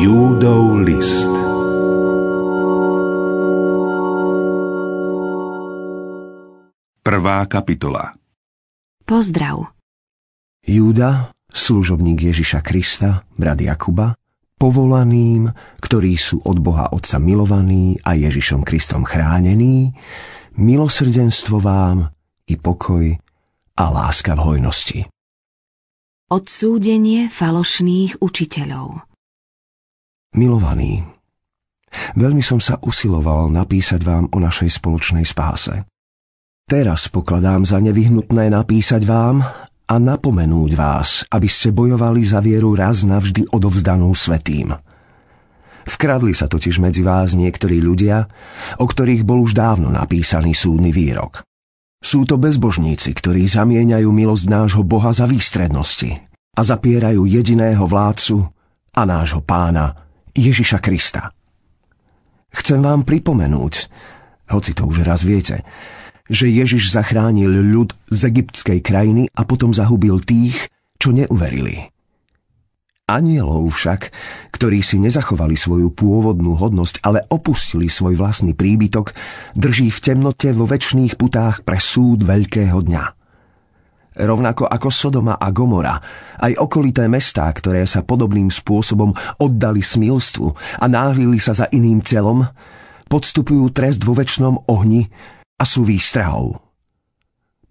Júdov list Prvá kapitola Pozdrav Júda, služobník Ježiša Krista, brat Jakuba, povolaným, ktorí sú od Boha Otca milovaní a Ježišom Kristom chránení, milosrdenstvo vám i pokoj a láska v hojnosti. Odsúdenie falošných učiteľov Milovaní, veľmi som sa usiloval napísať vám o našej spoločnej spáse. Teraz pokladám za nevyhnutné napísať vám a napomenúť vás, aby ste bojovali za vieru raz navždy odovzdanú svetým. Vkradli sa totiž medzi vás niektorí ľudia, o ktorých bol už dávno napísaný súdny výrok. Sú to bezbožníci, ktorí zamieňajú milosť nášho Boha za výstrednosti a zapierajú jediného vládcu a nášho pána Ježiša Krista. Chcem vám pripomenúť, hoci to už raz viete, že Ježiš zachránil ľud z egyptskej krajiny a potom zahubil tých, čo neuverili. Anielov však, ktorí si nezachovali svoju pôvodnú hodnosť, ale opustili svoj vlastný príbytok, drží v temnote vo väčšných putách pre súd veľkého dňa rovnako ako Sodoma a Gomora, aj okolité mestá, ktoré sa podobným spôsobom oddali smilstvu a náhlili sa za iným celom, podstupujú trest vo väčšnom ohni a sú výstrahou.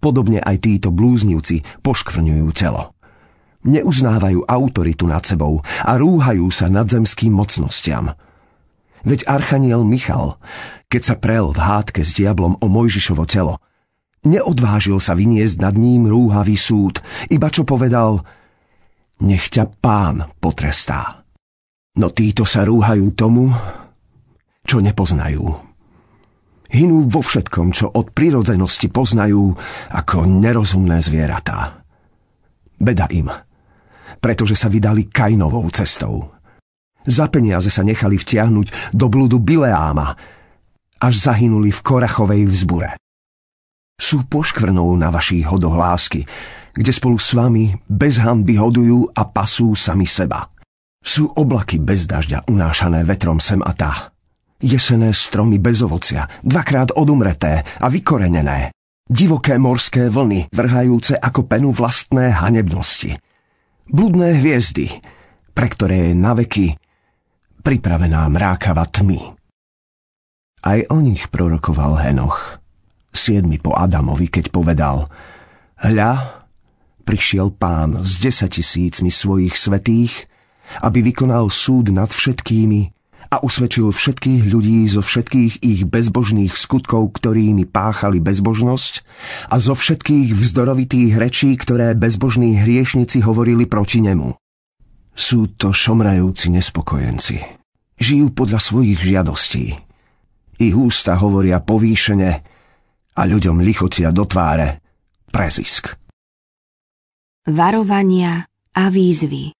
Podobne aj títo blúznivci poškvrňujú telo. Neuznávajú autoritu nad sebou a rúhajú sa nadzemským mocnostiam. Veď Archaniel Michal, keď sa prel v hádke s diablom o Mojžišovo telo, Neodvážil sa vyniesť nad ním rúhavý súd, iba čo povedal Nech ťa pán potrestá. No títo sa rúhajú tomu, čo nepoznajú. Hinú vo všetkom, čo od prirodzenosti poznajú ako nerozumné zvieratá. Beda im, pretože sa vydali Kajnovou cestou. Za peniaze sa nechali vtiahnuť do blúdu Bileáma, až zahynuli v Korachovej vzbure sú poškvrnou na vašich hodohlásky, kde spolu s vami bez hanby hodujú a pasú sami seba. Sú oblaky bez dažďa unášané vetrom sem a tá. Jesené stromy bez ovocia, dvakrát odumreté a vykorenené. Divoké morské vlny, vrhajúce ako penu vlastné hanebnosti. Bludné hviezdy, pre ktoré je naveky pripravená mrákava tmy. Aj o nich prorokoval Henoch siedmi po Adamovi, keď povedal Hľa, prišiel pán s desatisícmi svojich svetých, aby vykonal súd nad všetkými a usvedčil všetkých ľudí zo všetkých ich bezbožných skutkov, ktorými páchali bezbožnosť a zo všetkých vzdorovitých rečí, ktoré bezbožní hriešnici hovorili proti nemu. Sú to šomrajúci nespokojenci. Žijú podľa svojich žiadostí. Ich ústa hovoria povýšene, a ľuďom lichocia do tváre prezisk. Varovania a výzvy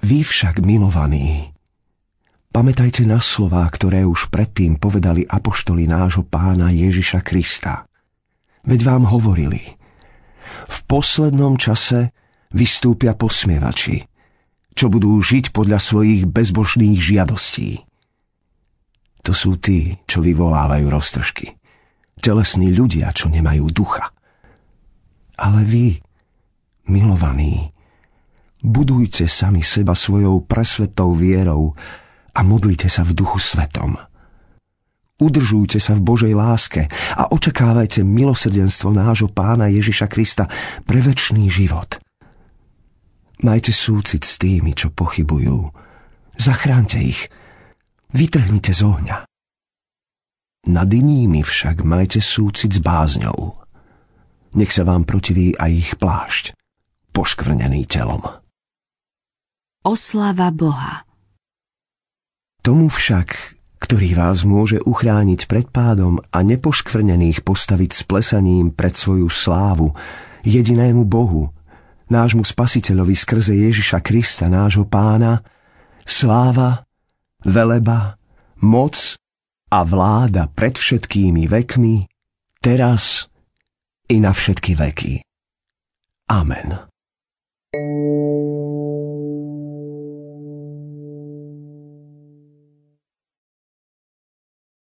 Vy však, milovaní, pamätajte na slová, ktoré už predtým povedali apoštoli nášho pána Ježiša Krista. Veď vám hovorili, v poslednom čase vystúpia posmievači, čo budú žiť podľa svojich bezbožných žiadostí. To sú tí, čo vyvolávajú roztržky telesní ľudia, čo nemajú ducha. Ale vy, milovaní, budujte sami seba svojou presvetou vierou a modlite sa v duchu svetom. Udržujte sa v Božej láske a očakávajte milosrdenstvo nášho pána Ježiša Krista pre večný život. Majte súcit s tými, čo pochybujú. Zachránte ich. Vytrhnite z ohňa. Nad inými však majte súcit s bázňou. Nech sa vám protiví aj ich plášť, poškvrnený telom. Oslava Boha Tomu však, ktorý vás môže uchrániť pred pádom a nepoškvrnených postaviť s plesaním pred svoju slávu, jedinému Bohu, nášmu spasiteľovi skrze Ježiša Krista, nášho pána, sláva, veleba, moc a vláda pred všetkými vekmi, teraz i na všetky veky. Amen.